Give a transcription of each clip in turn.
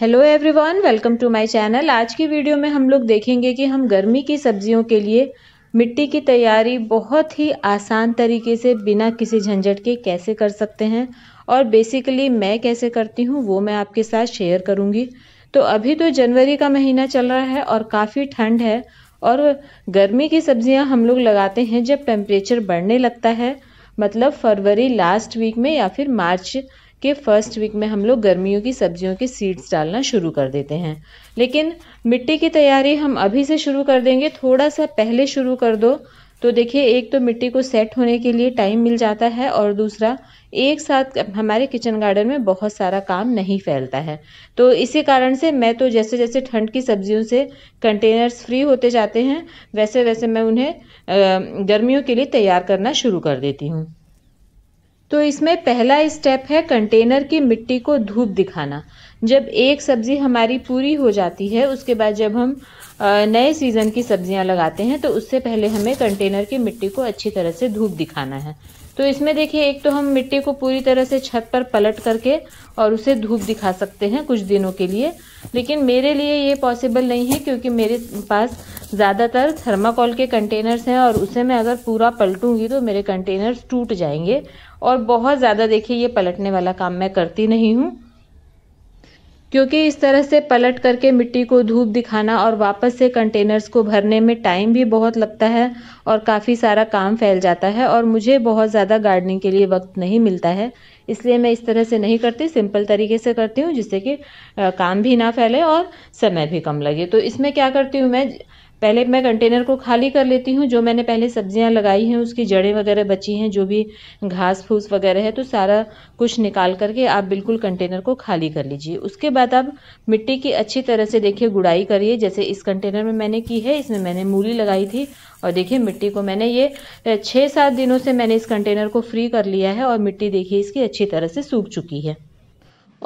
hello everyone welcome to my channel आज की video में हम लोग देखेंगे कि हम गर्मी की सब्जियों के लिए मिट्टी की तैयारी बहुत ही आसान तरीके से बिना किसी झंझट के कैसे कर सकते हैं और बेसिकली मैं कैसे करती हूँ वो मैं आपके साथ शेयर करूँगी तो अभी तो जनवरी का महीना चल रहा है और काफ़ी ठंड है और गर्मी की सब्जियाँ हम लोग लगाते हैं जब टेम्परेचर बढ़ने लगता है मतलब फरवरी लास्ट वीक में या फिर मार्च के फर्स्ट वीक में हम लोग गर्मियों की सब्जियों के सीड्स डालना शुरू कर देते हैं लेकिन मिट्टी की तैयारी हम अभी से शुरू कर देंगे थोड़ा सा पहले शुरू कर दो तो देखिए एक तो मिट्टी को सेट होने के लिए टाइम मिल जाता है और दूसरा एक साथ हमारे किचन गार्डन में बहुत सारा काम नहीं फैलता है तो इसी कारण से मैं तो जैसे जैसे ठंड की सब्जियों से कंटेनर्स फ्री होते जाते हैं वैसे वैसे मैं उन्हें गर्मियों के लिए तैयार करना शुरू कर देती हूँ तो इसमें पहला स्टेप है कंटेनर की मिट्टी को धूप दिखाना जब एक सब्ज़ी हमारी पूरी हो जाती है उसके बाद जब हम नए सीज़न की सब्ज़ियां लगाते हैं तो उससे पहले हमें कंटेनर की मिट्टी को अच्छी तरह से धूप दिखाना है तो इसमें देखिए एक तो हम मिट्टी को पूरी तरह से छत पर पलट करके और उसे धूप दिखा सकते हैं कुछ दिनों के लिए लेकिन मेरे लिए ये पॉसिबल नहीं है क्योंकि मेरे पास ज़्यादातर थर्माकोल के कंटेनर्स हैं और उसे मैं अगर पूरा पलटूंगी तो मेरे कंटेनर्स टूट जाएंगे और बहुत ज़्यादा देखिए ये पलटने वाला काम मैं करती नहीं हूँ क्योंकि इस तरह से पलट करके मिट्टी को धूप दिखाना और वापस से कंटेनर्स को भरने में टाइम भी बहुत लगता है और काफ़ी सारा काम फैल जाता है और मुझे बहुत ज़्यादा गार्डनिंग के लिए वक्त नहीं मिलता है इसलिए मैं इस तरह से नहीं करती सिंपल तरीके से करती हूँ जिससे कि काम भी ना फैले और समय भी कम लगे तो इसमें क्या करती हूँ मैं पहले मैं कंटेनर को खाली कर लेती हूँ जो मैंने पहले सब्जियाँ लगाई हैं उसकी जड़ें वगैरह बची हैं जो भी घास फूस वगैरह है तो सारा कुछ निकाल करके आप बिल्कुल कंटेनर को खाली कर लीजिए उसके बाद आप मिट्टी की अच्छी तरह से देखिए गुड़ाई करिए जैसे इस कंटेनर में मैंने की है इसमें मैंने मूली लगाई थी और देखिए मिट्टी को मैंने ये छः सात दिनों से मैंने इस कंटेनर को फ्री कर लिया है और मिट्टी देखिए इसकी अच्छी तरह से सूख चुकी है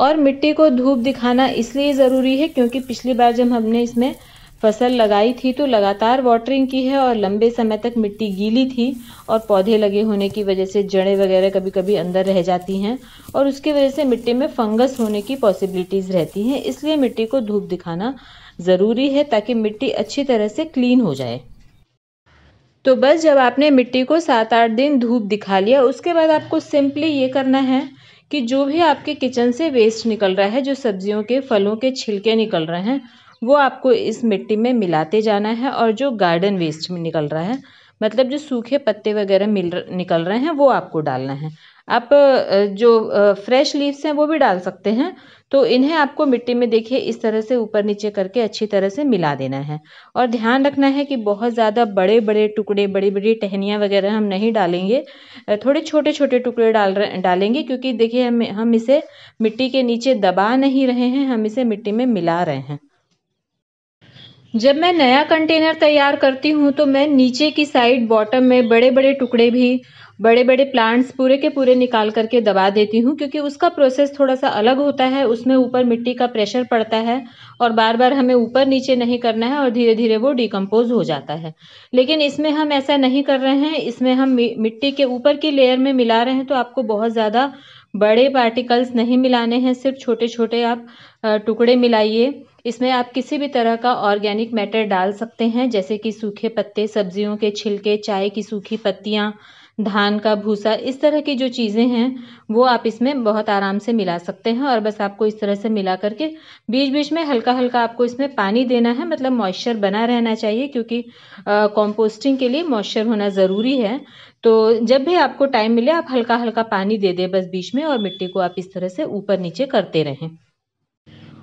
और मिट्टी को धूप दिखाना इसलिए ज़रूरी है क्योंकि पिछली बार जब हमने इसमें फसल लगाई थी तो लगातार वाटरिंग की है और लंबे समय तक मिट्टी गीली थी और पौधे लगे होने की वजह से जड़ें वगैरह कभी कभी अंदर रह जाती हैं और उसकी वजह से मिट्टी में फंगस होने की पॉसिबिलिटीज़ रहती हैं इसलिए मिट्टी को धूप दिखाना ज़रूरी है ताकि मिट्टी अच्छी तरह से क्लीन हो जाए तो बस जब आपने मिट्टी को सात आठ दिन धूप दिखा लिया उसके बाद आपको सिंपली ये करना है कि जो भी आपके किचन से वेस्ट निकल रहा है जो सब्जियों के फलों के छिलके निकल रहे हैं वो आपको इस मिट्टी में मिलाते जाना है और जो गार्डन वेस्ट में निकल रहा है मतलब जो सूखे पत्ते वगैरह मिल निकल रहे हैं वो आपको डालना है आप जो फ्रेश लीव्स हैं वो भी डाल सकते हैं तो इन्हें आपको मिट्टी में देखिए इस तरह से ऊपर नीचे करके अच्छी तरह से मिला देना है और ध्यान रखना है कि बहुत ज़्यादा बड़े बड़े टुकड़े बड़ी बड़ी टहनियाँ वगैरह हम नहीं डालेंगे थोड़े छोटे छोटे टुकड़े डाल डालेंगे क्योंकि देखिए हम हम इसे मिट्टी के नीचे दबा नहीं रहे हैं हम इसे मिट्टी में मिला रहे हैं जब मैं नया कंटेनर तैयार करती हूँ तो मैं नीचे की साइड बॉटम में बड़े बड़े टुकड़े भी बड़े बड़े प्लांट्स पूरे के पूरे निकाल करके दबा देती हूँ क्योंकि उसका प्रोसेस थोड़ा सा अलग होता है उसमें ऊपर मिट्टी का प्रेशर पड़ता है और बार बार हमें ऊपर नीचे नहीं करना है और धीरे धीरे वो डिकम्पोज हो जाता है लेकिन इसमें हम ऐसा नहीं कर रहे हैं इसमें हम मिट्टी के ऊपर की लेयर में मिला रहे हैं तो आपको बहुत ज़्यादा बड़े पार्टिकल्स नहीं मिलाने हैं सिर्फ छोटे छोटे आप टुकड़े मिलाइए इसमें आप किसी भी तरह का ऑर्गेनिक मैटर डाल सकते हैं जैसे कि सूखे पत्ते सब्जियों के छिलके चाय की सूखी पत्तियाँ धान का भूसा इस तरह की जो चीज़ें हैं वो आप इसमें बहुत आराम से मिला सकते हैं और बस आपको इस तरह से मिला करके बीच बीच में हल्का हल्का आपको इसमें पानी देना है मतलब मॉइस्चर बना रहना चाहिए क्योंकि कॉम्पोस्टिंग के लिए मॉइस्चर होना ज़रूरी है तो जब भी आपको टाइम मिले आप हल्का हल्का पानी दे दें बस बीच में और मिट्टी को आप इस तरह से ऊपर नीचे करते रहें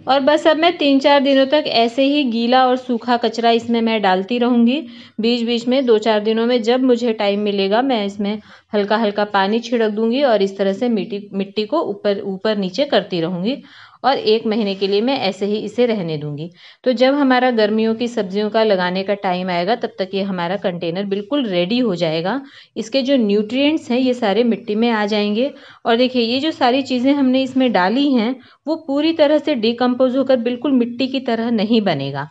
और बस अब मैं तीन चार दिनों तक ऐसे ही गीला और सूखा कचरा इसमें मैं डालती रहूँगी बीच बीच में दो चार दिनों में जब मुझे टाइम मिलेगा मैं इसमें हल्का हल्का पानी छिड़क दूँगी और इस तरह से मिट्टी मिट्टी को ऊपर ऊपर नीचे करती रहूँगी और एक महीने के लिए मैं ऐसे ही इसे रहने दूंगी तो जब हमारा गर्मियों की सब्जियों का लगाने का टाइम आएगा तब तक ये हमारा कंटेनर बिल्कुल रेडी हो जाएगा इसके जो न्यूट्रिएंट्स हैं ये सारे मिट्टी में आ जाएंगे और देखिए ये जो सारी चीज़ें हमने इसमें डाली हैं वो पूरी तरह से डिकम्पोज होकर बिल्कुल मिट्टी की तरह नहीं बनेगा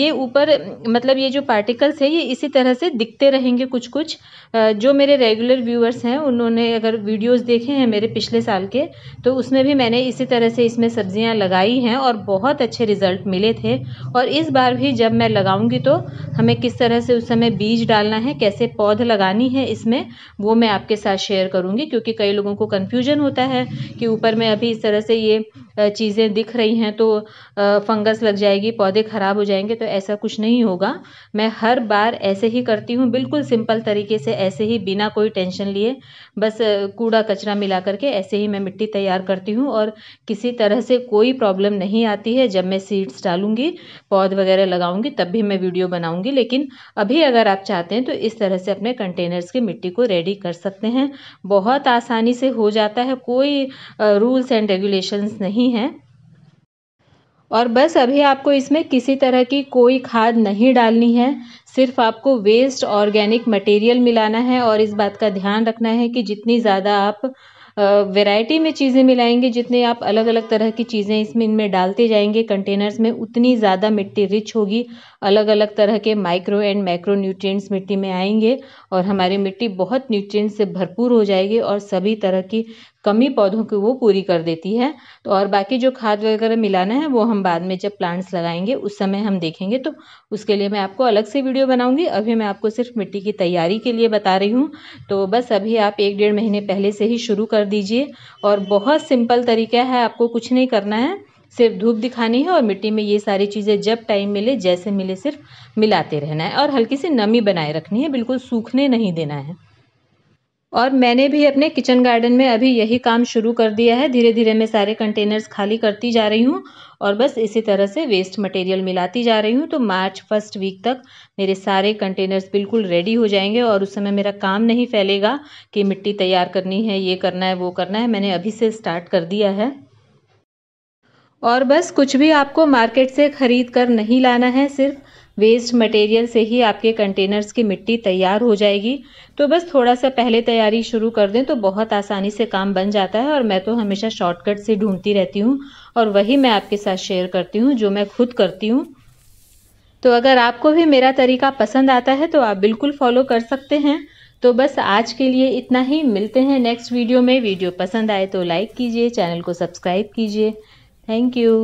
ये ऊपर मतलब ये जो पार्टिकल्स है ये इसी तरह से दिखते रहेंगे कुछ कुछ जो मेरे रेगुलर व्यूअर्स हैं उन्होंने अगर वीडियोज़ देखे हैं मेरे पिछले साल के तो उसमें भी मैंने इसी तरह से इसमें सब्जियां लगाई हैं और बहुत अच्छे रिज़ल्ट मिले थे और इस बार भी जब मैं लगाऊंगी तो हमें किस तरह से उस समय बीज डालना है कैसे पौध लगानी है इसमें वो मैं आपके साथ शेयर करूँगी क्योंकि कई लोगों को कन्फ्यूजन होता है कि ऊपर में अभी इस तरह से ये चीज़ें दिख रही हैं तो फंगस लग जाएगी पौधे ख़राब हो जाएंगे तो ऐसा कुछ नहीं होगा मैं हर बार ऐसे ही करती हूँ बिल्कुल सिंपल तरीके से ऐसे ही बिना कोई टेंशन लिए बस कूड़ा कचरा मिला करके ऐसे ही मैं मिट्टी तैयार करती हूँ और किसी तरह से कोई प्रॉब्लम नहीं आती है जब मैं सीड्स डालूँगी पौध वगैरह लगाऊँगी तब भी मैं वीडियो बनाऊँगी लेकिन अभी अगर आप चाहते हैं तो इस तरह से अपने कंटेनर्स की मिट्टी को रेडी कर सकते हैं बहुत आसानी से हो जाता है कोई रूल्स एंड रेगुलेशंस नहीं नहीं है और बस अभी आपको इसमें किसी तरह की कोई खाद नहीं डालनी है सिर्फ आपको वेस्ट ऑर्गेनिक मटेरियल मिलाना है और इस बात का ध्यान रखना है कि जितनी ज़्यादा आप वैरायटी में चीज़ें मिलाएंगे जितने आप अलग अलग तरह की चीज़ें इसमें इनमें डालते जाएंगे कंटेनर्स में उतनी ज़्यादा मिट्टी रिच होगी अलग अलग तरह के माइक्रो एंड मैक्रो न्यूट्रिएंट्स मिट्टी में आएंगे और हमारी मिट्टी बहुत न्यूट्रिएंट्स से भरपूर हो जाएगी और सभी तरह की कमी पौधों की वो पूरी कर देती है तो और बाकी जो खाद वगैरह मिलाना है वो हम बाद में जब प्लांट्स लगाएंगे उस समय हम देखेंगे तो उसके लिए मैं आपको अलग से वीडियो बनाऊंगी अभी मैं आपको सिर्फ मिट्टी की तैयारी के लिए बता रही हूँ तो बस अभी आप एक डेढ़ महीने पहले से ही शुरू कर दीजिए और बहुत सिंपल तरीका है आपको कुछ नहीं करना है सिर्फ धूप दिखानी है और मिट्टी में ये सारी चीज़ें जब टाइम मिले जैसे मिले सिर्फ मिलाते रहना है और हल्की सी नमी बनाए रखनी है बिल्कुल सूखने नहीं देना है और मैंने भी अपने किचन गार्डन में अभी यही काम शुरू कर दिया है धीरे धीरे मैं सारे कंटेनर्स खाली करती जा रही हूँ और बस इसी तरह से वेस्ट मटेरियल मिलाती जा रही हूँ तो मार्च फर्स्ट वीक तक मेरे सारे कंटेनर्स बिल्कुल रेडी हो जाएंगे और उस समय मेरा काम नहीं फैलेगा कि मिट्टी तैयार करनी है ये करना है वो करना है मैंने अभी से स्टार्ट कर दिया है और बस कुछ भी आपको मार्केट से ख़रीद कर नहीं लाना है सिर्फ वेस्ट मटेरियल से ही आपके कंटेनर्स की मिट्टी तैयार हो जाएगी तो बस थोड़ा सा पहले तैयारी शुरू कर दें तो बहुत आसानी से काम बन जाता है और मैं तो हमेशा शॉर्टकट से ढूंढती रहती हूँ और वही मैं आपके साथ शेयर करती हूँ जो मैं खुद करती हूँ तो अगर आपको भी मेरा तरीका पसंद आता है तो आप बिल्कुल फॉलो कर सकते हैं तो बस आज के लिए इतना ही मिलते हैं नेक्स्ट वीडियो में वीडियो पसंद आए तो लाइक कीजिए चैनल को सब्सक्राइब कीजिए थैंक यू